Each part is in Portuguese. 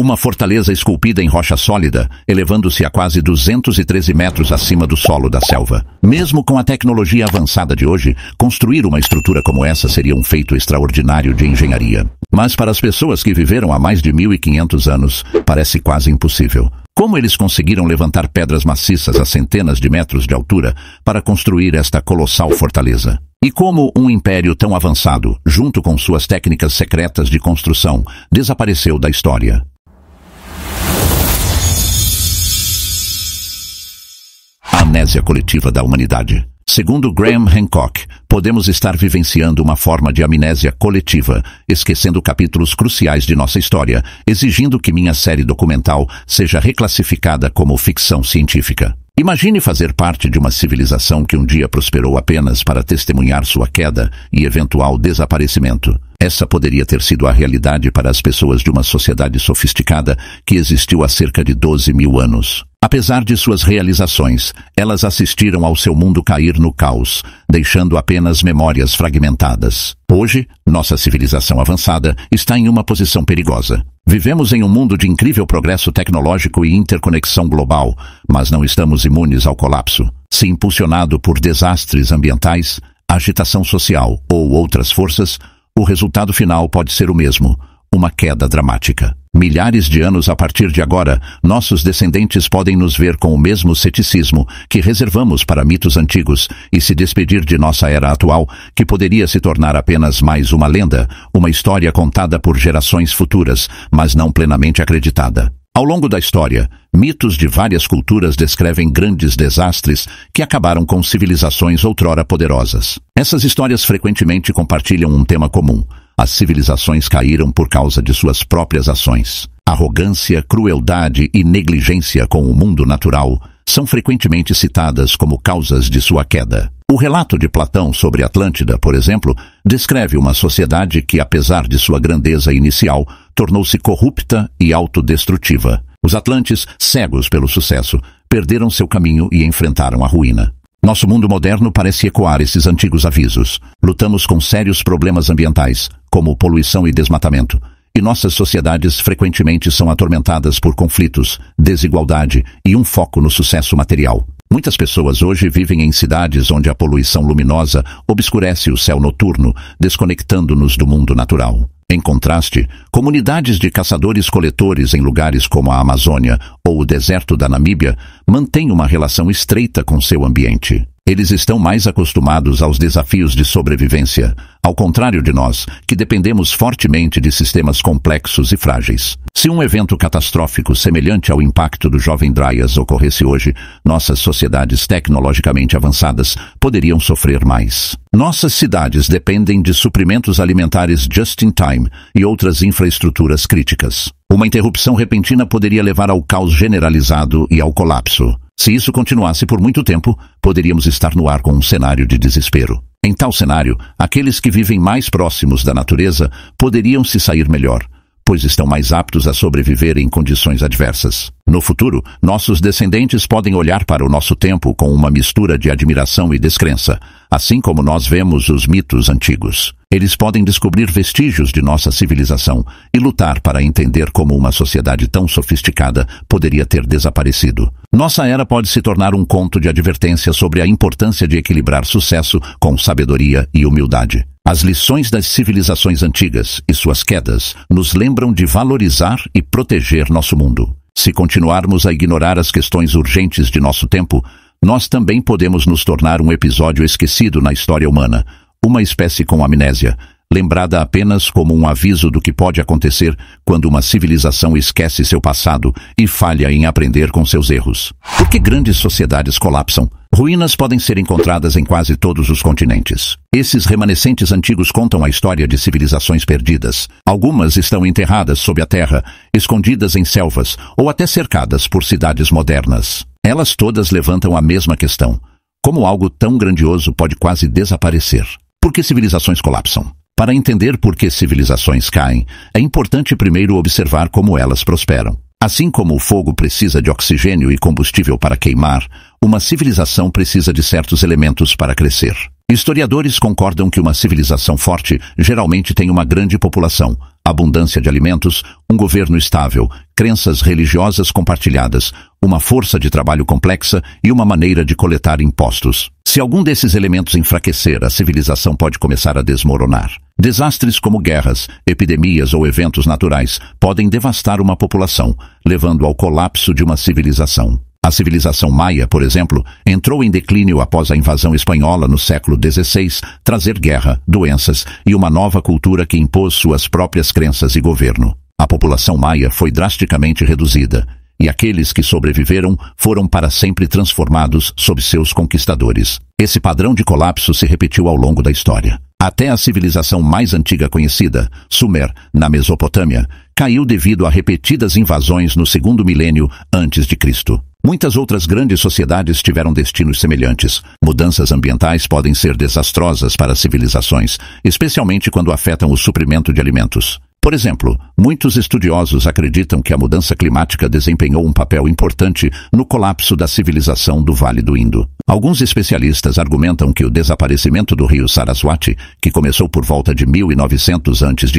Uma fortaleza esculpida em rocha sólida, elevando-se a quase 213 metros acima do solo da selva. Mesmo com a tecnologia avançada de hoje, construir uma estrutura como essa seria um feito extraordinário de engenharia. Mas para as pessoas que viveram há mais de 1500 anos, parece quase impossível. Como eles conseguiram levantar pedras maciças a centenas de metros de altura para construir esta colossal fortaleza? E como um império tão avançado, junto com suas técnicas secretas de construção, desapareceu da história? amnésia coletiva da humanidade. Segundo Graham Hancock, podemos estar vivenciando uma forma de amnésia coletiva, esquecendo capítulos cruciais de nossa história, exigindo que minha série documental seja reclassificada como ficção científica. Imagine fazer parte de uma civilização que um dia prosperou apenas para testemunhar sua queda e eventual desaparecimento. Essa poderia ter sido a realidade para as pessoas de uma sociedade sofisticada que existiu há cerca de 12 mil anos. Apesar de suas realizações, elas assistiram ao seu mundo cair no caos, deixando apenas memórias fragmentadas. Hoje, nossa civilização avançada está em uma posição perigosa. Vivemos em um mundo de incrível progresso tecnológico e interconexão global, mas não estamos imunes ao colapso. Se impulsionado por desastres ambientais, agitação social ou outras forças, o resultado final pode ser o mesmo uma queda dramática. Milhares de anos a partir de agora, nossos descendentes podem nos ver com o mesmo ceticismo que reservamos para mitos antigos e se despedir de nossa era atual, que poderia se tornar apenas mais uma lenda, uma história contada por gerações futuras, mas não plenamente acreditada. Ao longo da história, mitos de várias culturas descrevem grandes desastres que acabaram com civilizações outrora poderosas. Essas histórias frequentemente compartilham um tema comum as civilizações caíram por causa de suas próprias ações. Arrogância, crueldade e negligência com o mundo natural são frequentemente citadas como causas de sua queda. O relato de Platão sobre Atlântida, por exemplo, descreve uma sociedade que, apesar de sua grandeza inicial, tornou-se corrupta e autodestrutiva. Os Atlantes, cegos pelo sucesso, perderam seu caminho e enfrentaram a ruína. Nosso mundo moderno parece ecoar esses antigos avisos. Lutamos com sérios problemas ambientais, como poluição e desmatamento, e nossas sociedades frequentemente são atormentadas por conflitos, desigualdade e um foco no sucesso material. Muitas pessoas hoje vivem em cidades onde a poluição luminosa obscurece o céu noturno, desconectando-nos do mundo natural. Em contraste, comunidades de caçadores-coletores em lugares como a Amazônia ou o deserto da Namíbia mantêm uma relação estreita com seu ambiente. Eles estão mais acostumados aos desafios de sobrevivência, ao contrário de nós, que dependemos fortemente de sistemas complexos e frágeis. Se um evento catastrófico semelhante ao impacto do jovem Dryas ocorresse hoje, nossas sociedades tecnologicamente avançadas poderiam sofrer mais. Nossas cidades dependem de suprimentos alimentares just in time e outras infraestruturas críticas. Uma interrupção repentina poderia levar ao caos generalizado e ao colapso. Se isso continuasse por muito tempo, poderíamos estar no ar com um cenário de desespero. Em tal cenário, aqueles que vivem mais próximos da natureza poderiam se sair melhor pois estão mais aptos a sobreviver em condições adversas. No futuro, nossos descendentes podem olhar para o nosso tempo com uma mistura de admiração e descrença, assim como nós vemos os mitos antigos. Eles podem descobrir vestígios de nossa civilização e lutar para entender como uma sociedade tão sofisticada poderia ter desaparecido. Nossa era pode se tornar um conto de advertência sobre a importância de equilibrar sucesso com sabedoria e humildade. As lições das civilizações antigas e suas quedas nos lembram de valorizar e proteger nosso mundo. Se continuarmos a ignorar as questões urgentes de nosso tempo, nós também podemos nos tornar um episódio esquecido na história humana, uma espécie com amnésia, lembrada apenas como um aviso do que pode acontecer quando uma civilização esquece seu passado e falha em aprender com seus erros. Por que grandes sociedades colapsam? Ruínas podem ser encontradas em quase todos os continentes. Esses remanescentes antigos contam a história de civilizações perdidas. Algumas estão enterradas sob a terra, escondidas em selvas ou até cercadas por cidades modernas. Elas todas levantam a mesma questão: como algo tão grandioso pode quase desaparecer? Por que civilizações colapsam? Para entender por que civilizações caem, é importante primeiro observar como elas prosperam. Assim como o fogo precisa de oxigênio e combustível para queimar, uma civilização precisa de certos elementos para crescer. Historiadores concordam que uma civilização forte geralmente tem uma grande população, abundância de alimentos, um governo estável, crenças religiosas compartilhadas, uma força de trabalho complexa e uma maneira de coletar impostos. Se algum desses elementos enfraquecer, a civilização pode começar a desmoronar. Desastres como guerras, epidemias ou eventos naturais podem devastar uma população, levando ao colapso de uma civilização. A civilização maia, por exemplo, entrou em declínio após a invasão espanhola no século XVI, trazer guerra, doenças e uma nova cultura que impôs suas próprias crenças e governo. A população maia foi drasticamente reduzida e aqueles que sobreviveram foram para sempre transformados sob seus conquistadores. Esse padrão de colapso se repetiu ao longo da história. Até a civilização mais antiga conhecida, Sumer, na Mesopotâmia, caiu devido a repetidas invasões no segundo milênio antes de Cristo. Muitas outras grandes sociedades tiveram destinos semelhantes. Mudanças ambientais podem ser desastrosas para civilizações, especialmente quando afetam o suprimento de alimentos. Por exemplo, muitos estudiosos acreditam que a mudança climática desempenhou um papel importante no colapso da civilização do Vale do Indo. Alguns especialistas argumentam que o desaparecimento do rio Saraswati, que começou por volta de 1900 a.C.,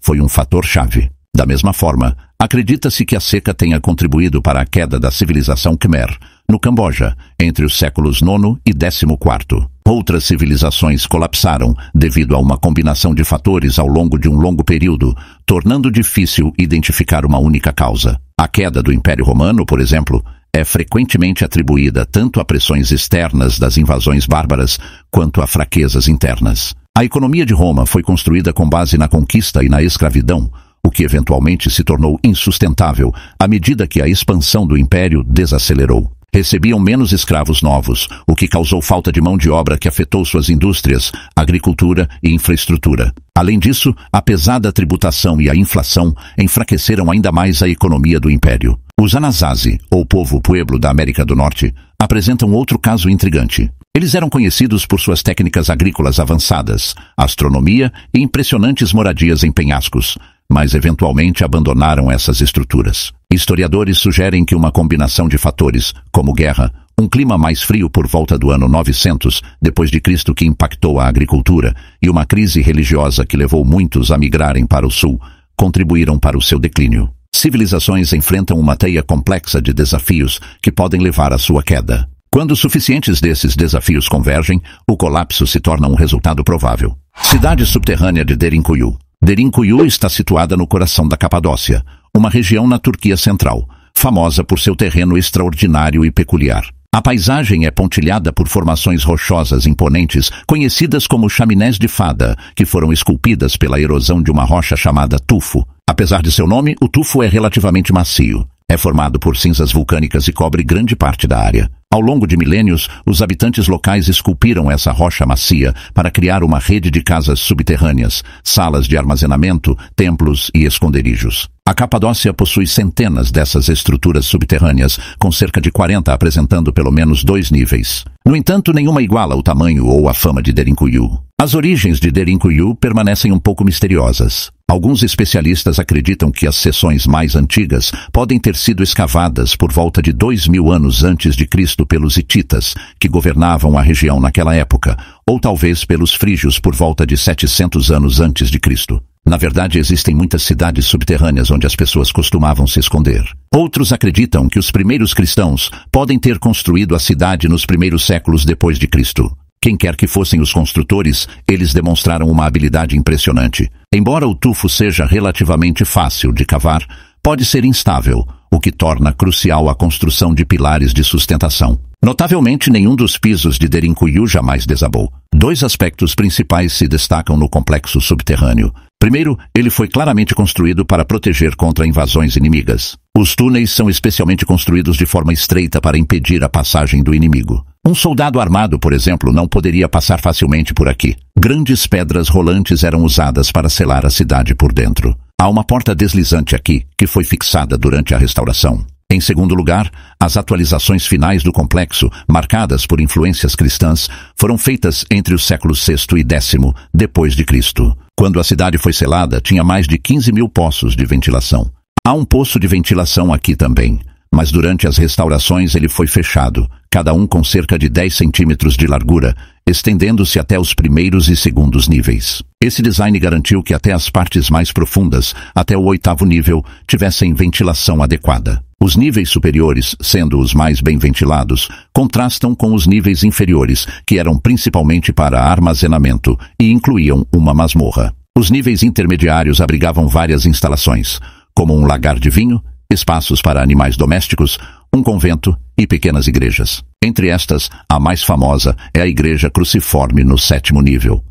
foi um fator chave. Da mesma forma, acredita-se que a seca tenha contribuído para a queda da civilização Khmer, no Camboja, entre os séculos IX e XIV. Outras civilizações colapsaram devido a uma combinação de fatores ao longo de um longo período, tornando difícil identificar uma única causa. A queda do Império Romano, por exemplo, é frequentemente atribuída tanto a pressões externas das invasões bárbaras quanto a fraquezas internas. A economia de Roma foi construída com base na conquista e na escravidão, o que eventualmente se tornou insustentável à medida que a expansão do império desacelerou recebiam menos escravos novos, o que causou falta de mão de obra que afetou suas indústrias, agricultura e infraestrutura. Além disso, a pesada tributação e a inflação enfraqueceram ainda mais a economia do império. Os Anasazi, ou povo pueblo da América do Norte, apresentam outro caso intrigante. Eles eram conhecidos por suas técnicas agrícolas avançadas, astronomia e impressionantes moradias em penhascos, mas eventualmente abandonaram essas estruturas. Historiadores sugerem que uma combinação de fatores, como guerra, um clima mais frio por volta do ano 900 depois de Cristo que impactou a agricultura e uma crise religiosa que levou muitos a migrarem para o sul, contribuíram para o seu declínio. Civilizações enfrentam uma teia complexa de desafios que podem levar à sua queda. Quando suficientes desses desafios convergem, o colapso se torna um resultado provável. Cidade subterrânea de Derinkuyu Derinkuyu está situada no coração da Capadócia, uma região na Turquia central, famosa por seu terreno extraordinário e peculiar. A paisagem é pontilhada por formações rochosas imponentes, conhecidas como chaminés de fada, que foram esculpidas pela erosão de uma rocha chamada tufo. Apesar de seu nome, o tufo é relativamente macio é formado por cinzas vulcânicas e cobre grande parte da área. Ao longo de milênios, os habitantes locais esculpiram essa rocha macia para criar uma rede de casas subterrâneas, salas de armazenamento, templos e esconderijos. A Capadócia possui centenas dessas estruturas subterrâneas, com cerca de 40 apresentando pelo menos dois níveis. No entanto, nenhuma iguala o tamanho ou a fama de Derinkuyu. As origens de Derinkuyu permanecem um pouco misteriosas. Alguns especialistas acreditam que as seções mais antigas podem ter sido escavadas por volta de dois mil anos antes de Cristo pelos hititas, que governavam a região naquela época, ou talvez pelos frígios por volta de 700 anos antes de Cristo. Na verdade, existem muitas cidades subterrâneas onde as pessoas costumavam se esconder. Outros acreditam que os primeiros cristãos podem ter construído a cidade nos primeiros séculos depois de Cristo. Quem quer que fossem os construtores, eles demonstraram uma habilidade impressionante. Embora o tufo seja relativamente fácil de cavar, pode ser instável, o que torna crucial a construção de pilares de sustentação. Notavelmente, nenhum dos pisos de Derinkuyu jamais desabou. Dois aspectos principais se destacam no complexo subterrâneo. Primeiro, ele foi claramente construído para proteger contra invasões inimigas. Os túneis são especialmente construídos de forma estreita para impedir a passagem do inimigo. Um soldado armado, por exemplo, não poderia passar facilmente por aqui. Grandes pedras rolantes eram usadas para selar a cidade por dentro. Há uma porta deslizante aqui, que foi fixada durante a restauração. Em segundo lugar, as atualizações finais do complexo, marcadas por influências cristãs, foram feitas entre os séculos VI e X depois de Cristo. Quando a cidade foi selada, tinha mais de 15 mil poços de ventilação. Há um poço de ventilação aqui também, mas durante as restaurações ele foi fechado cada um com cerca de 10 centímetros de largura, estendendo-se até os primeiros e segundos níveis. Esse design garantiu que até as partes mais profundas, até o oitavo nível, tivessem ventilação adequada. Os níveis superiores, sendo os mais bem ventilados, contrastam com os níveis inferiores, que eram principalmente para armazenamento e incluíam uma masmorra. Os níveis intermediários abrigavam várias instalações, como um lagar de vinho, espaços para animais domésticos, um convento e pequenas igrejas. Entre estas, a mais famosa é a Igreja Cruciforme no sétimo nível.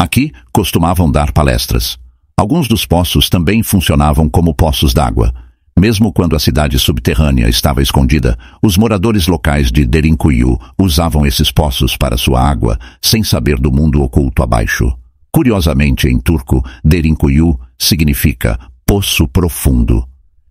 Aqui costumavam dar palestras. Alguns dos poços também funcionavam como poços d'água. Mesmo quando a cidade subterrânea estava escondida, os moradores locais de Derinkuyu usavam esses poços para sua água, sem saber do mundo oculto abaixo. Curiosamente, em turco, Derinkuyu significa poço profundo.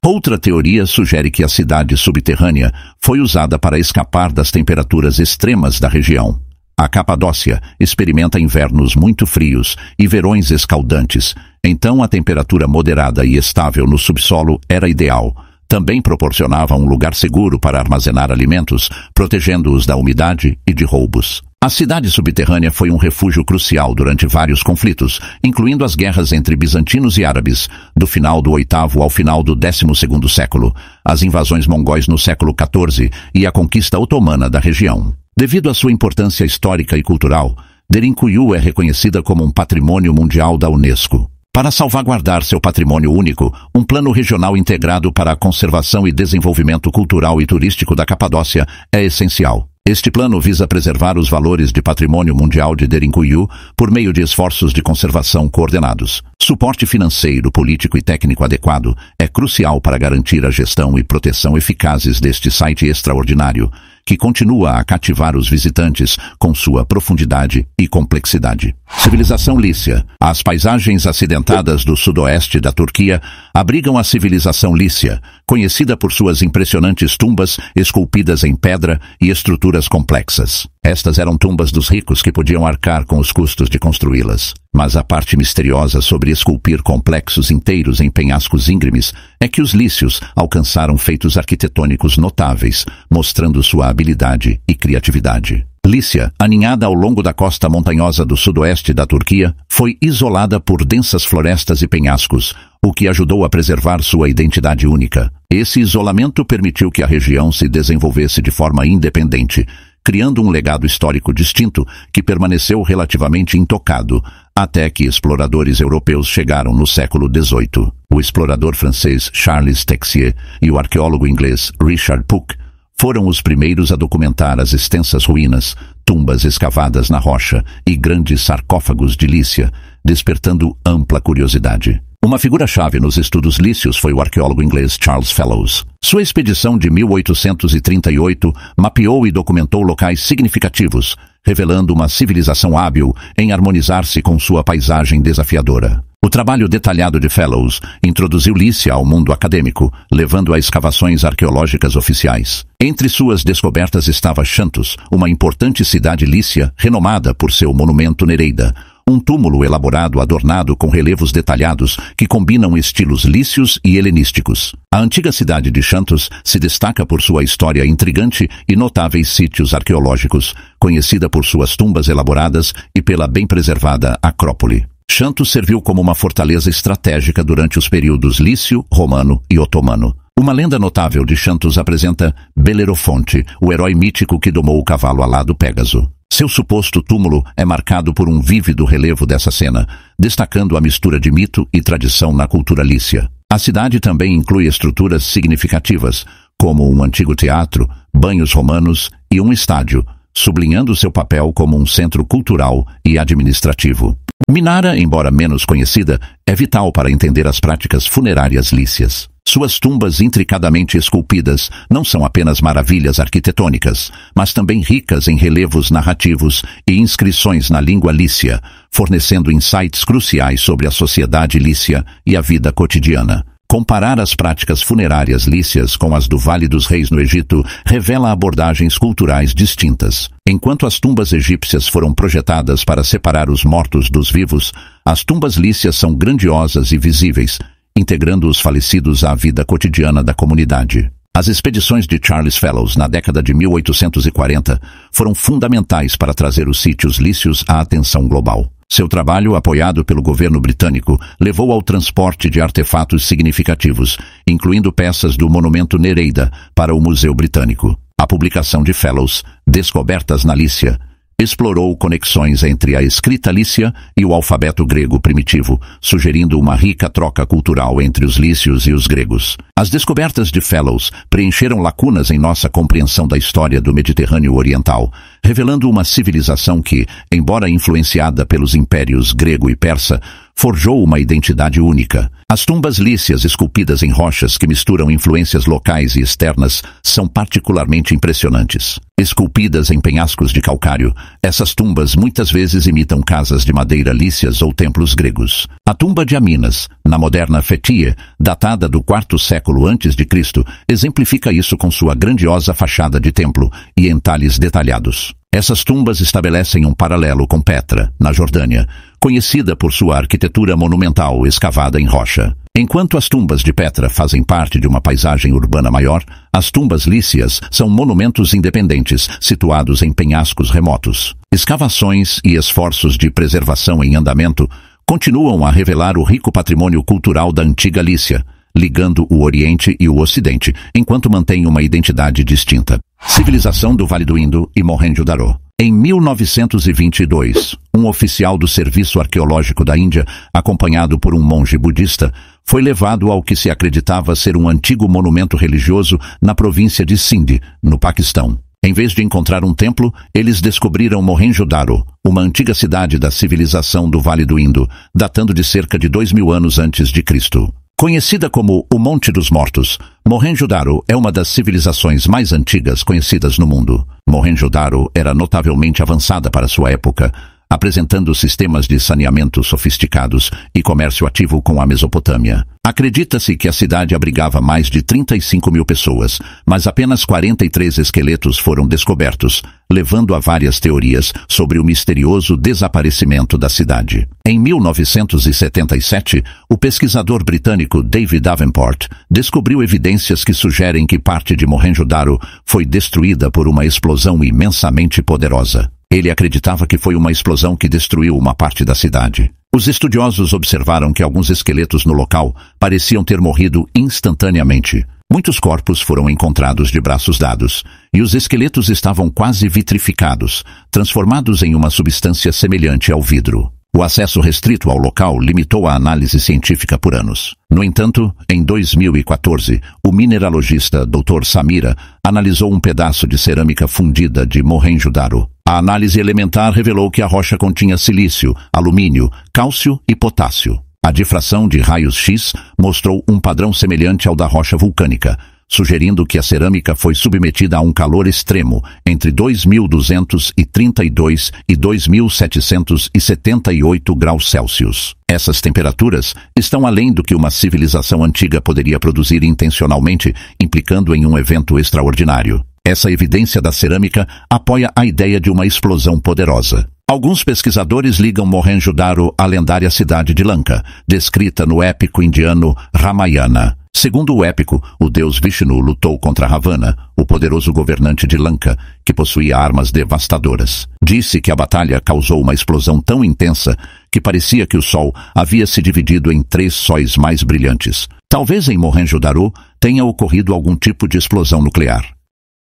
Outra teoria sugere que a cidade subterrânea foi usada para escapar das temperaturas extremas da região. A Capadócia experimenta invernos muito frios e verões escaldantes, então a temperatura moderada e estável no subsolo era ideal. Também proporcionava um lugar seguro para armazenar alimentos, protegendo-os da umidade e de roubos. A cidade subterrânea foi um refúgio crucial durante vários conflitos, incluindo as guerras entre bizantinos e árabes, do final do oitavo ao final do décimo segundo século, as invasões mongóis no século XIV e a conquista otomana da região. Devido à sua importância histórica e cultural, Derinkuyu é reconhecida como um patrimônio mundial da Unesco. Para salvaguardar seu patrimônio único, um plano regional integrado para a conservação e desenvolvimento cultural e turístico da Capadócia é essencial. Este plano visa preservar os valores de patrimônio mundial de Derinkuyu por meio de esforços de conservação coordenados. Suporte financeiro, político e técnico adequado é crucial para garantir a gestão e proteção eficazes deste site extraordinário, que continua a cativar os visitantes com sua profundidade e complexidade. Civilização Lícia. As paisagens acidentadas do sudoeste da Turquia abrigam a civilização Lícia, conhecida por suas impressionantes tumbas esculpidas em pedra e estruturas complexas. Estas eram tumbas dos ricos que podiam arcar com os custos de construí-las. Mas a parte misteriosa sobre esculpir complexos inteiros em penhascos íngremes é que os lícios alcançaram feitos arquitetônicos notáveis, mostrando sua habilidade e criatividade. Lícia, aninhada ao longo da costa montanhosa do sudoeste da Turquia, foi isolada por densas florestas e penhascos, o que ajudou a preservar sua identidade única. Esse isolamento permitiu que a região se desenvolvesse de forma independente, criando um legado histórico distinto que permaneceu relativamente intocado até que exploradores europeus chegaram no século XVIII. O explorador francês Charles Texier e o arqueólogo inglês Richard Puck foram os primeiros a documentar as extensas ruínas, tumbas escavadas na rocha e grandes sarcófagos de Lícia, despertando ampla curiosidade. Uma figura-chave nos estudos lícios foi o arqueólogo inglês Charles Fellows. Sua expedição de 1838 mapeou e documentou locais significativos, revelando uma civilização hábil em harmonizar-se com sua paisagem desafiadora. O trabalho detalhado de Fellows introduziu Lícia ao mundo acadêmico, levando a escavações arqueológicas oficiais. Entre suas descobertas estava Xantos, uma importante cidade lícia renomada por seu monumento Nereida, um túmulo elaborado adornado com relevos detalhados que combinam estilos lícios e helenísticos. A antiga cidade de Xantos se destaca por sua história intrigante e notáveis sítios arqueológicos, conhecida por suas tumbas elaboradas e pela bem preservada Acrópole. Xantos serviu como uma fortaleza estratégica durante os períodos Lício, Romano e Otomano. Uma lenda notável de Xantos apresenta Belerofonte, o herói mítico que domou o cavalo alado Pégaso. Seu suposto túmulo é marcado por um vívido relevo dessa cena, destacando a mistura de mito e tradição na cultura lícia. A cidade também inclui estruturas significativas, como um antigo teatro, banhos romanos e um estádio, sublinhando seu papel como um centro cultural e administrativo. Minara, embora menos conhecida, é vital para entender as práticas funerárias lícias. Suas tumbas intricadamente esculpidas não são apenas maravilhas arquitetônicas, mas também ricas em relevos narrativos e inscrições na língua lícia, fornecendo insights cruciais sobre a sociedade lícia e a vida cotidiana. Comparar as práticas funerárias lícias com as do Vale dos Reis no Egito revela abordagens culturais distintas. Enquanto as tumbas egípcias foram projetadas para separar os mortos dos vivos, as tumbas lícias são grandiosas e visíveis, integrando os falecidos à vida cotidiana da comunidade. As expedições de Charles Fellows na década de 1840 foram fundamentais para trazer os sítios lícios à atenção global. Seu trabalho, apoiado pelo governo britânico, levou ao transporte de artefatos significativos, incluindo peças do Monumento Nereida, para o Museu Britânico. A publicação de Fellows, Descobertas na Lícia, explorou conexões entre a escrita lícia e o alfabeto grego primitivo, sugerindo uma rica troca cultural entre os lícios e os gregos. As descobertas de Fellows preencheram lacunas em nossa compreensão da história do Mediterrâneo Oriental, revelando uma civilização que, embora influenciada pelos impérios grego e persa, forjou uma identidade única. As tumbas lícias esculpidas em rochas que misturam influências locais e externas são particularmente impressionantes. Esculpidas em penhascos de calcário, essas tumbas muitas vezes imitam casas de madeira lícias ou templos gregos. A tumba de Aminas, na moderna Fetia, datada do quarto século antes de Cristo, exemplifica isso com sua grandiosa fachada de templo e entalhes detalhados. Essas tumbas estabelecem um paralelo com Petra, na Jordânia, conhecida por sua arquitetura monumental escavada em rocha. Enquanto as tumbas de Petra fazem parte de uma paisagem urbana maior, as tumbas lícias são monumentos independentes situados em penhascos remotos. Escavações e esforços de preservação em andamento continuam a revelar o rico patrimônio cultural da antiga Lícia, ligando o Oriente e o Ocidente, enquanto mantém uma identidade distinta. Civilização do Vale do Indo e Mohenjo-Daro. Em 1922, um oficial do Serviço Arqueológico da Índia, acompanhado por um monge budista, foi levado ao que se acreditava ser um antigo monumento religioso na província de Sindh, no Paquistão. Em vez de encontrar um templo, eles descobriram Mohenjo-Daro, uma antiga cidade da civilização do Vale do Indo, datando de cerca de dois mil anos antes de Cristo. Conhecida como o Monte dos Mortos, Mohenjo-daro é uma das civilizações mais antigas conhecidas no mundo. Mohenjo-daro era notavelmente avançada para sua época, apresentando sistemas de saneamento sofisticados e comércio ativo com a Mesopotâmia. Acredita-se que a cidade abrigava mais de 35 mil pessoas, mas apenas 43 esqueletos foram descobertos, levando a várias teorias sobre o misterioso desaparecimento da cidade. Em 1977, o pesquisador britânico David Davenport descobriu evidências que sugerem que parte de Mohenjo-Daro foi destruída por uma explosão imensamente poderosa. Ele acreditava que foi uma explosão que destruiu uma parte da cidade. Os estudiosos observaram que alguns esqueletos no local pareciam ter morrido instantaneamente. Muitos corpos foram encontrados de braços dados, e os esqueletos estavam quase vitrificados, transformados em uma substância semelhante ao vidro. O acesso restrito ao local limitou a análise científica por anos. No entanto, em 2014, o mineralogista Dr. Samira analisou um pedaço de cerâmica fundida de Mohenjo-Daro, a análise elementar revelou que a rocha continha silício, alumínio, cálcio e potássio. A difração de raios X mostrou um padrão semelhante ao da rocha vulcânica, sugerindo que a cerâmica foi submetida a um calor extremo entre 2232 e 2778 graus Celsius. Essas temperaturas estão além do que uma civilização antiga poderia produzir intencionalmente, implicando em um evento extraordinário. Essa evidência da cerâmica apoia a ideia de uma explosão poderosa. Alguns pesquisadores ligam Mohenjo-daro à lendária cidade de Lanka, descrita no épico indiano Ramayana. Segundo o épico, o deus Vishnu lutou contra Ravana, o poderoso governante de Lanka, que possuía armas devastadoras. Disse que a batalha causou uma explosão tão intensa que parecia que o sol havia se dividido em três sóis mais brilhantes. Talvez em Mohenjo-daro tenha ocorrido algum tipo de explosão nuclear.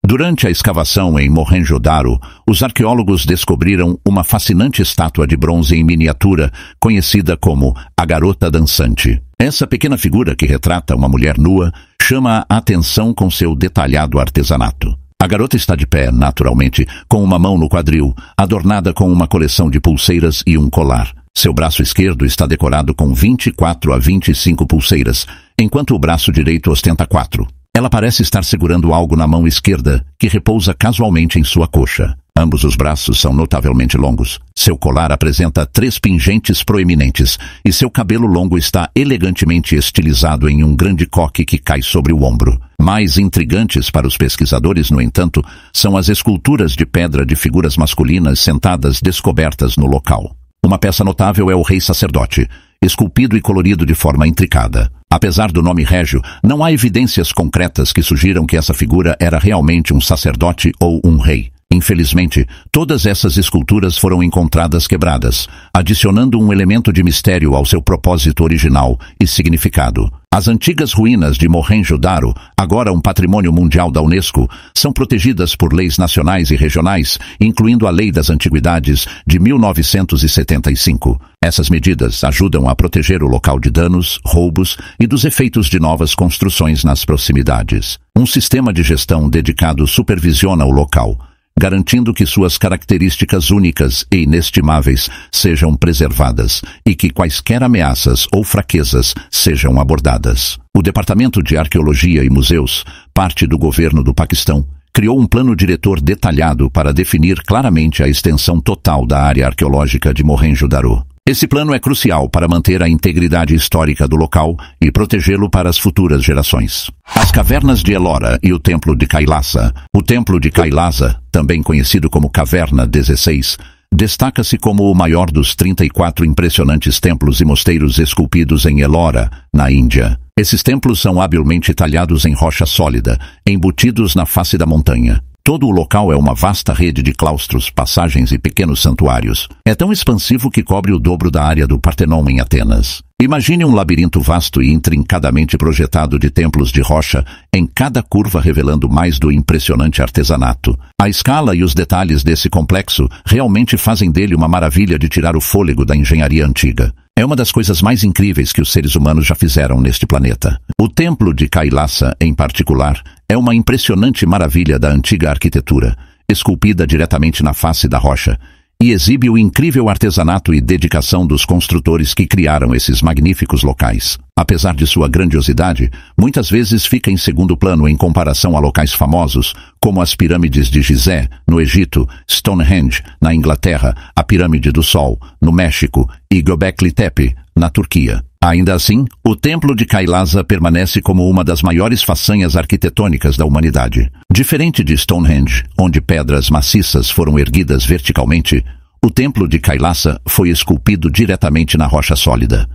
Durante a escavação em Mohenjo-Daro, os arqueólogos descobriram uma fascinante estátua de bronze em miniatura, conhecida como a Garota Dançante. Essa pequena figura que retrata uma mulher nua chama a atenção com seu detalhado artesanato. A garota está de pé, naturalmente, com uma mão no quadril, adornada com uma coleção de pulseiras e um colar. Seu braço esquerdo está decorado com 24 a 25 pulseiras, enquanto o braço direito ostenta quatro. Ela parece estar segurando algo na mão esquerda, que repousa casualmente em sua coxa. Ambos os braços são notavelmente longos. Seu colar apresenta três pingentes proeminentes e seu cabelo longo está elegantemente estilizado em um grande coque que cai sobre o ombro. Mais intrigantes para os pesquisadores, no entanto, são as esculturas de pedra de figuras masculinas sentadas descobertas no local. Uma peça notável é o Rei Sacerdote, esculpido e colorido de forma intricada. Apesar do nome Régio, não há evidências concretas que sugiram que essa figura era realmente um sacerdote ou um rei. Infelizmente, todas essas esculturas foram encontradas quebradas, adicionando um elemento de mistério ao seu propósito original e significado. As antigas ruínas de Mohenjo-Daro, agora um patrimônio mundial da Unesco, são protegidas por leis nacionais e regionais, incluindo a Lei das Antiguidades de 1975. Essas medidas ajudam a proteger o local de danos, roubos e dos efeitos de novas construções nas proximidades. Um sistema de gestão dedicado supervisiona o local, garantindo que suas características únicas e inestimáveis sejam preservadas e que quaisquer ameaças ou fraquezas sejam abordadas. O Departamento de Arqueologia e Museus, parte do governo do Paquistão, criou um plano diretor detalhado para definir claramente a extensão total da área arqueológica de Mohenjo-Daro. Esse plano é crucial para manter a integridade histórica do local e protegê-lo para as futuras gerações. As cavernas de Elora e o templo de Kailasa. O templo de Kailasa, também conhecido como Caverna 16, destaca-se como o maior dos 34 impressionantes templos e mosteiros esculpidos em Elora, na Índia. Esses templos são habilmente talhados em rocha sólida, embutidos na face da montanha. Todo o local é uma vasta rede de claustros, passagens e pequenos santuários. É tão expansivo que cobre o dobro da área do Partenon em Atenas. Imagine um labirinto vasto e intrincadamente projetado de templos de rocha, em cada curva revelando mais do impressionante artesanato. A escala e os detalhes desse complexo realmente fazem dele uma maravilha de tirar o fôlego da engenharia antiga. É uma das coisas mais incríveis que os seres humanos já fizeram neste planeta. O templo de Kailasa, em particular, é uma impressionante maravilha da antiga arquitetura, esculpida diretamente na face da rocha, e exibe o incrível artesanato e dedicação dos construtores que criaram esses magníficos locais. Apesar de sua grandiosidade, muitas vezes fica em segundo plano em comparação a locais famosos, como as pirâmides de Gizé, no Egito, Stonehenge, na Inglaterra, a Pirâmide do Sol, no México e Göbekli Tepe, na Turquia. Ainda assim, o Templo de Kailasa permanece como uma das maiores façanhas arquitetônicas da humanidade. Diferente de Stonehenge, onde pedras maciças foram erguidas verticalmente, o Templo de Kailasa foi esculpido diretamente na rocha sólida.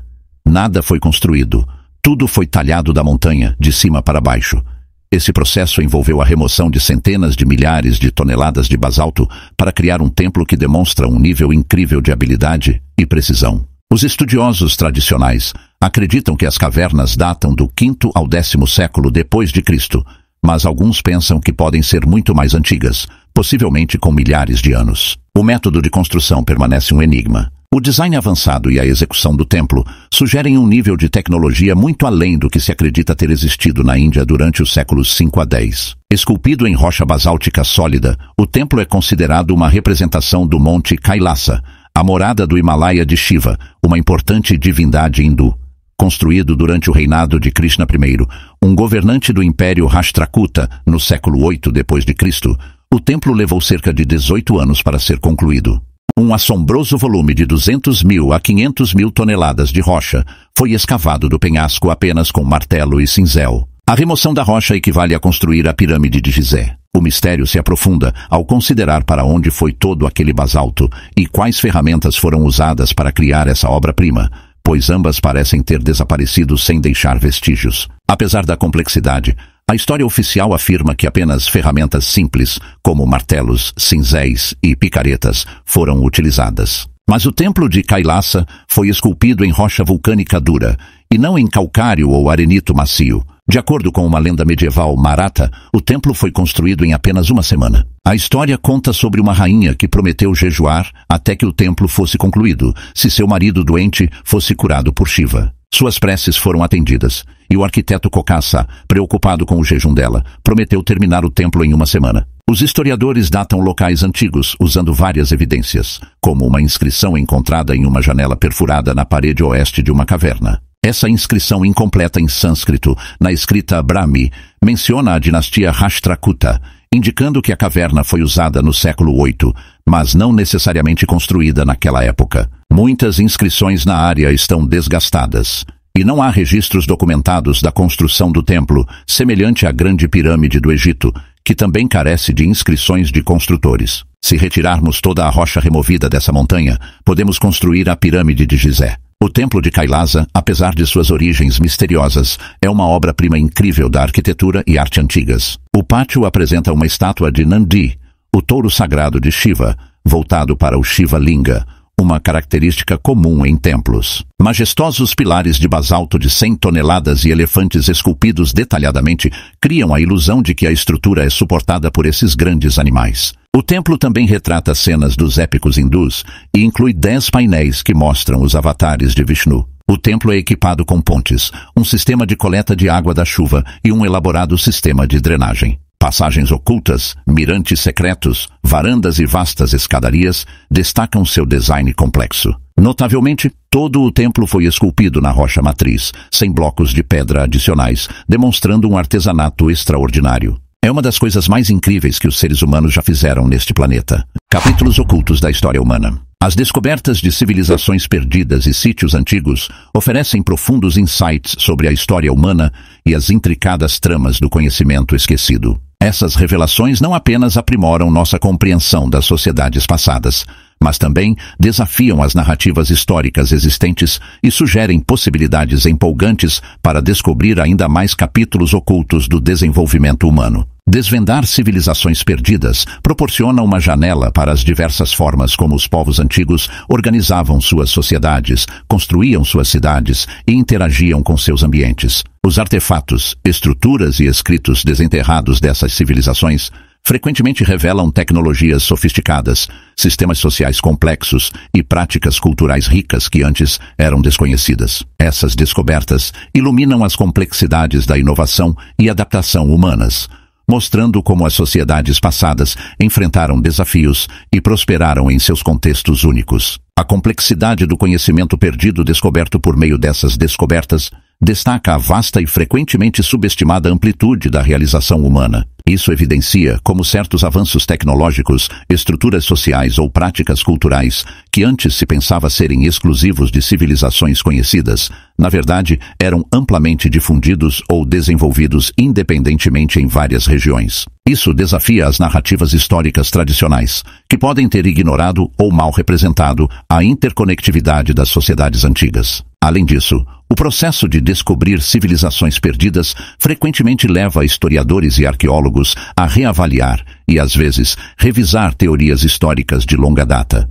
Nada foi construído. Tudo foi talhado da montanha, de cima para baixo. Esse processo envolveu a remoção de centenas de milhares de toneladas de basalto para criar um templo que demonstra um nível incrível de habilidade e precisão. Os estudiosos tradicionais acreditam que as cavernas datam do quinto ao décimo século depois de Cristo, mas alguns pensam que podem ser muito mais antigas, possivelmente com milhares de anos. O método de construção permanece um enigma. O design avançado e a execução do templo sugerem um nível de tecnologia muito além do que se acredita ter existido na Índia durante os séculos 5 a 10. Esculpido em rocha basáltica sólida, o templo é considerado uma representação do Monte Kailasa, a morada do Himalaia de Shiva, uma importante divindade hindu. Construído durante o reinado de Krishna I, um governante do Império Rashtrakuta, no século 8 d.C., o templo levou cerca de 18 anos para ser concluído. Um assombroso volume de 200 mil a 500 mil toneladas de rocha foi escavado do penhasco apenas com martelo e cinzel. A remoção da rocha equivale a construir a pirâmide de Gizé. O mistério se aprofunda ao considerar para onde foi todo aquele basalto e quais ferramentas foram usadas para criar essa obra-prima, pois ambas parecem ter desaparecido sem deixar vestígios. Apesar da complexidade, a história oficial afirma que apenas ferramentas simples, como martelos, cinzéis e picaretas, foram utilizadas. Mas o templo de Kailasa foi esculpido em rocha vulcânica dura, e não em calcário ou arenito macio. De acordo com uma lenda medieval marata, o templo foi construído em apenas uma semana. A história conta sobre uma rainha que prometeu jejuar até que o templo fosse concluído, se seu marido doente fosse curado por Shiva. Suas preces foram atendidas, e o arquiteto Kokasa, preocupado com o jejum dela, prometeu terminar o templo em uma semana. Os historiadores datam locais antigos, usando várias evidências, como uma inscrição encontrada em uma janela perfurada na parede oeste de uma caverna. Essa inscrição incompleta em sânscrito, na escrita Brahmi, menciona a dinastia Rashtrakuta indicando que a caverna foi usada no século VIII, mas não necessariamente construída naquela época. Muitas inscrições na área estão desgastadas, e não há registros documentados da construção do templo, semelhante à Grande Pirâmide do Egito, que também carece de inscrições de construtores. Se retirarmos toda a rocha removida dessa montanha, podemos construir a Pirâmide de Gizé. O Templo de Kailasa, apesar de suas origens misteriosas, é uma obra-prima incrível da arquitetura e arte antigas. O pátio apresenta uma estátua de Nandi, o touro sagrado de Shiva, voltado para o Shiva Linga, uma característica comum em templos. Majestosos pilares de basalto de 100 toneladas e elefantes esculpidos detalhadamente criam a ilusão de que a estrutura é suportada por esses grandes animais. O templo também retrata cenas dos épicos hindus e inclui dez painéis que mostram os avatares de Vishnu. O templo é equipado com pontes, um sistema de coleta de água da chuva e um elaborado sistema de drenagem. Passagens ocultas, mirantes secretos, varandas e vastas escadarias destacam seu design complexo. Notavelmente, todo o templo foi esculpido na rocha matriz, sem blocos de pedra adicionais, demonstrando um artesanato extraordinário. É uma das coisas mais incríveis que os seres humanos já fizeram neste planeta. Capítulos ocultos da história humana. As descobertas de civilizações perdidas e sítios antigos oferecem profundos insights sobre a história humana e as intricadas tramas do conhecimento esquecido. Essas revelações não apenas aprimoram nossa compreensão das sociedades passadas, mas também desafiam as narrativas históricas existentes e sugerem possibilidades empolgantes para descobrir ainda mais capítulos ocultos do desenvolvimento humano. Desvendar civilizações perdidas proporciona uma janela para as diversas formas como os povos antigos organizavam suas sociedades, construíam suas cidades e interagiam com seus ambientes. Os artefatos, estruturas e escritos desenterrados dessas civilizações frequentemente revelam tecnologias sofisticadas, sistemas sociais complexos e práticas culturais ricas que antes eram desconhecidas. Essas descobertas iluminam as complexidades da inovação e adaptação humanas mostrando como as sociedades passadas enfrentaram desafios e prosperaram em seus contextos únicos. A complexidade do conhecimento perdido descoberto por meio dessas descobertas destaca a vasta e frequentemente subestimada amplitude da realização humana. Isso evidencia como certos avanços tecnológicos, estruturas sociais ou práticas culturais, que antes se pensava serem exclusivos de civilizações conhecidas, na verdade eram amplamente difundidos ou desenvolvidos independentemente em várias regiões. Isso desafia as narrativas históricas tradicionais, que podem ter ignorado ou mal representado a interconectividade das sociedades antigas. Além disso, o processo de descobrir civilizações perdidas frequentemente leva historiadores e arqueólogos sociólogos a reavaliar e, às vezes, revisar teorias históricas de longa data.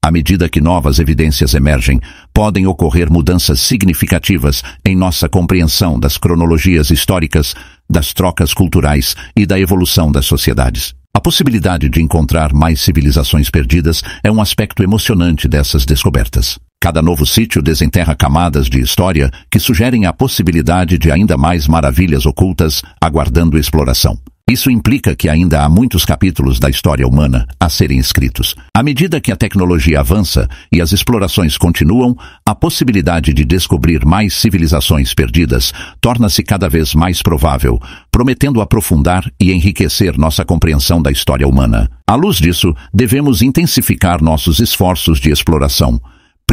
À medida que novas evidências emergem, podem ocorrer mudanças significativas em nossa compreensão das cronologias históricas, das trocas culturais e da evolução das sociedades. A possibilidade de encontrar mais civilizações perdidas é um aspecto emocionante dessas descobertas. Cada novo sítio desenterra camadas de história que sugerem a possibilidade de ainda mais maravilhas ocultas aguardando exploração. Isso implica que ainda há muitos capítulos da história humana a serem escritos. À medida que a tecnologia avança e as explorações continuam, a possibilidade de descobrir mais civilizações perdidas torna-se cada vez mais provável, prometendo aprofundar e enriquecer nossa compreensão da história humana. À luz disso, devemos intensificar nossos esforços de exploração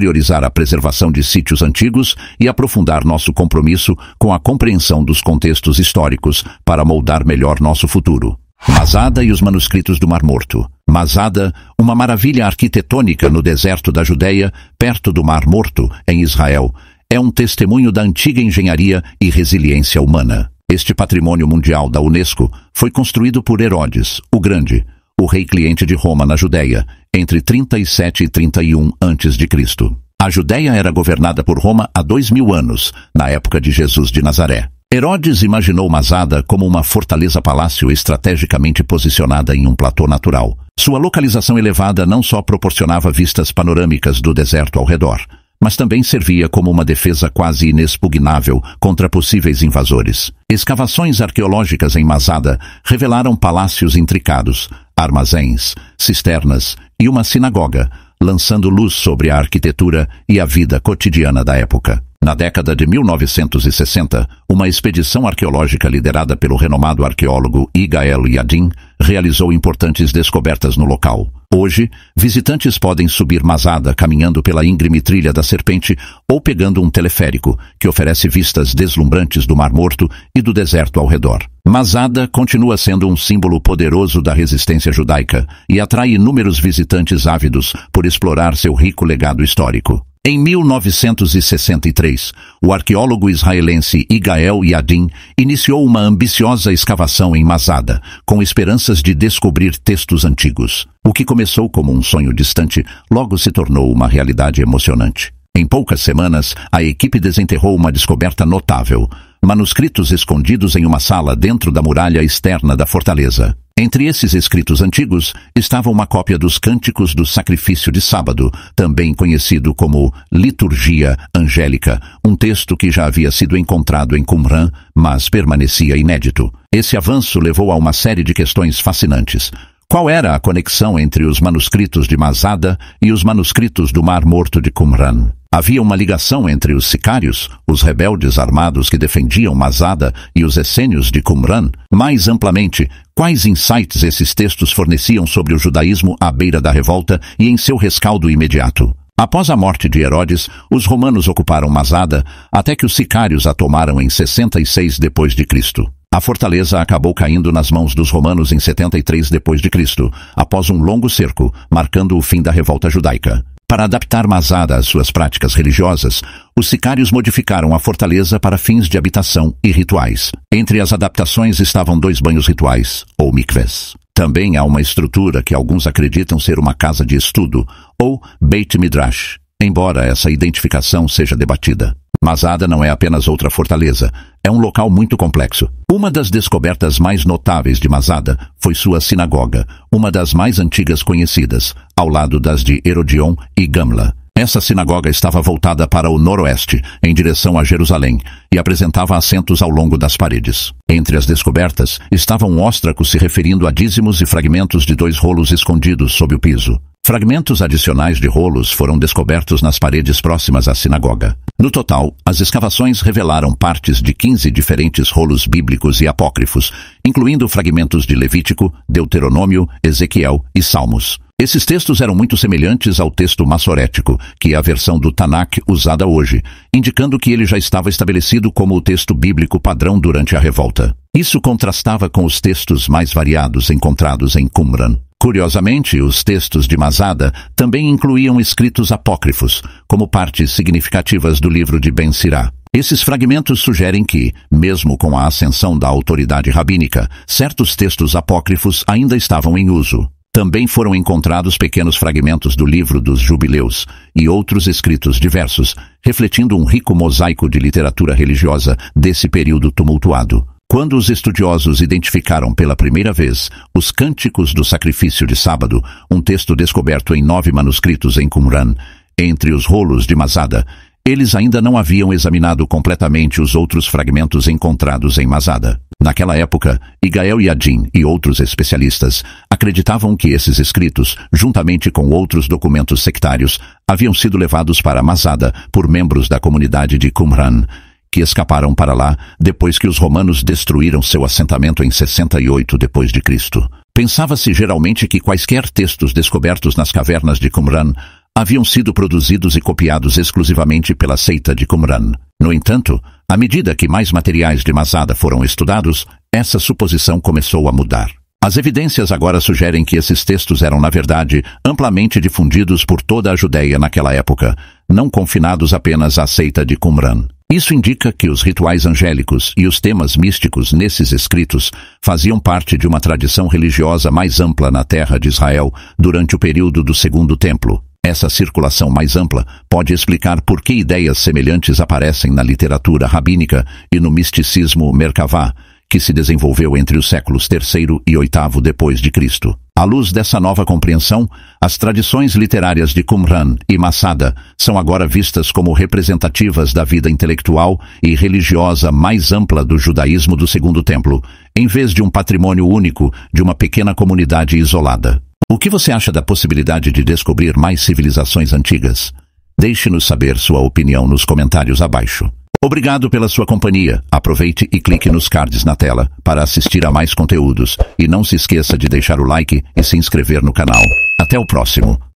priorizar a preservação de sítios antigos e aprofundar nosso compromisso com a compreensão dos contextos históricos para moldar melhor nosso futuro. Masada e os manuscritos do Mar Morto. Masada, uma maravilha arquitetônica no deserto da Judéia, perto do Mar Morto, em Israel, é um testemunho da antiga engenharia e resiliência humana. Este patrimônio mundial da Unesco foi construído por Herodes, o Grande, o rei cliente de Roma na Judéia, entre 37 e 31 a.C. A Judéia era governada por Roma há dois mil anos, na época de Jesus de Nazaré. Herodes imaginou Masada como uma fortaleza-palácio estrategicamente posicionada em um platô natural. Sua localização elevada não só proporcionava vistas panorâmicas do deserto ao redor, mas também servia como uma defesa quase inexpugnável contra possíveis invasores. Escavações arqueológicas em Masada revelaram palácios intricados, armazéns, cisternas e uma sinagoga, lançando luz sobre a arquitetura e a vida cotidiana da época. Na década de 1960, uma expedição arqueológica liderada pelo renomado arqueólogo Igael Yadin realizou importantes descobertas no local. Hoje, visitantes podem subir Masada caminhando pela íngreme trilha da Serpente ou pegando um teleférico, que oferece vistas deslumbrantes do Mar Morto e do deserto ao redor. Masada continua sendo um símbolo poderoso da resistência judaica e atrai inúmeros visitantes ávidos por explorar seu rico legado histórico. Em 1963, o arqueólogo israelense Igael Yadin iniciou uma ambiciosa escavação em Masada, com esperanças de descobrir textos antigos. O que começou como um sonho distante, logo se tornou uma realidade emocionante. Em poucas semanas, a equipe desenterrou uma descoberta notável: manuscritos escondidos em uma sala dentro da muralha externa da fortaleza. Entre esses escritos antigos estava uma cópia dos Cânticos do Sacrifício de Sábado, também conhecido como Liturgia Angélica, um texto que já havia sido encontrado em Qumran, mas permanecia inédito. Esse avanço levou a uma série de questões fascinantes. Qual era a conexão entre os manuscritos de Masada e os manuscritos do Mar Morto de Qumran? Havia uma ligação entre os sicários, os rebeldes armados que defendiam Masada e os essênios de Qumran. Mais amplamente, quais insights esses textos forneciam sobre o judaísmo à beira da revolta e em seu rescaldo imediato? Após a morte de Herodes, os romanos ocuparam Masada até que os sicários a tomaram em 66 depois de Cristo. A fortaleza acabou caindo nas mãos dos romanos em 73 depois de Cristo, após um longo cerco, marcando o fim da revolta judaica. Para adaptar Masada às suas práticas religiosas, os sicários modificaram a fortaleza para fins de habitação e rituais. Entre as adaptações estavam dois banhos rituais, ou mikves. Também há uma estrutura que alguns acreditam ser uma casa de estudo, ou Beit Midrash, embora essa identificação seja debatida. Masada não é apenas outra fortaleza. É um local muito complexo. Uma das descobertas mais notáveis de Masada foi sua sinagoga, uma das mais antigas conhecidas, ao lado das de Herodion e Gamla. Essa sinagoga estava voltada para o noroeste, em direção a Jerusalém, e apresentava assentos ao longo das paredes. Entre as descobertas estava um óstraco se referindo a dízimos e fragmentos de dois rolos escondidos sob o piso. Fragmentos adicionais de rolos foram descobertos nas paredes próximas à sinagoga. No total, as escavações revelaram partes de 15 diferentes rolos bíblicos e apócrifos, incluindo fragmentos de Levítico, Deuteronômio, Ezequiel e Salmos. Esses textos eram muito semelhantes ao texto massorético, que é a versão do Tanakh usada hoje, indicando que ele já estava estabelecido como o texto bíblico padrão durante a revolta. Isso contrastava com os textos mais variados encontrados em Qumran. Curiosamente, os textos de Masada também incluíam escritos apócrifos, como partes significativas do livro de Ben Sirá. Esses fragmentos sugerem que, mesmo com a ascensão da autoridade rabínica, certos textos apócrifos ainda estavam em uso. Também foram encontrados pequenos fragmentos do livro dos Jubileus e outros escritos diversos, refletindo um rico mosaico de literatura religiosa desse período tumultuado. Quando os estudiosos identificaram pela primeira vez os Cânticos do Sacrifício de Sábado, um texto descoberto em nove manuscritos em Qumran, entre os rolos de Masada, eles ainda não haviam examinado completamente os outros fragmentos encontrados em Masada. Naquela época, Igael Yadin e outros especialistas acreditavam que esses escritos, juntamente com outros documentos sectários, haviam sido levados para Masada por membros da comunidade de Qumran que escaparam para lá depois que os romanos destruíram seu assentamento em 68 depois de Cristo. Pensava-se geralmente que quaisquer textos descobertos nas cavernas de Qumran haviam sido produzidos e copiados exclusivamente pela seita de Qumran. No entanto, à medida que mais materiais de Masada foram estudados, essa suposição começou a mudar. As evidências agora sugerem que esses textos eram, na verdade, amplamente difundidos por toda a Judéia naquela época, não confinados apenas à seita de Qumran. Isso indica que os rituais angélicos e os temas místicos nesses escritos faziam parte de uma tradição religiosa mais ampla na terra de Israel durante o período do Segundo Templo. Essa circulação mais ampla pode explicar por que ideias semelhantes aparecem na literatura rabínica e no misticismo Merkavah, que se desenvolveu entre os séculos III e VIII depois de Cristo. À luz dessa nova compreensão, as tradições literárias de Qumran e Massada são agora vistas como representativas da vida intelectual e religiosa mais ampla do judaísmo do Segundo Templo, em vez de um patrimônio único de uma pequena comunidade isolada. O que você acha da possibilidade de descobrir mais civilizações antigas? Deixe-nos saber sua opinião nos comentários abaixo. Obrigado pela sua companhia. Aproveite e clique nos cards na tela para assistir a mais conteúdos. E não se esqueça de deixar o like e se inscrever no canal. Até o próximo.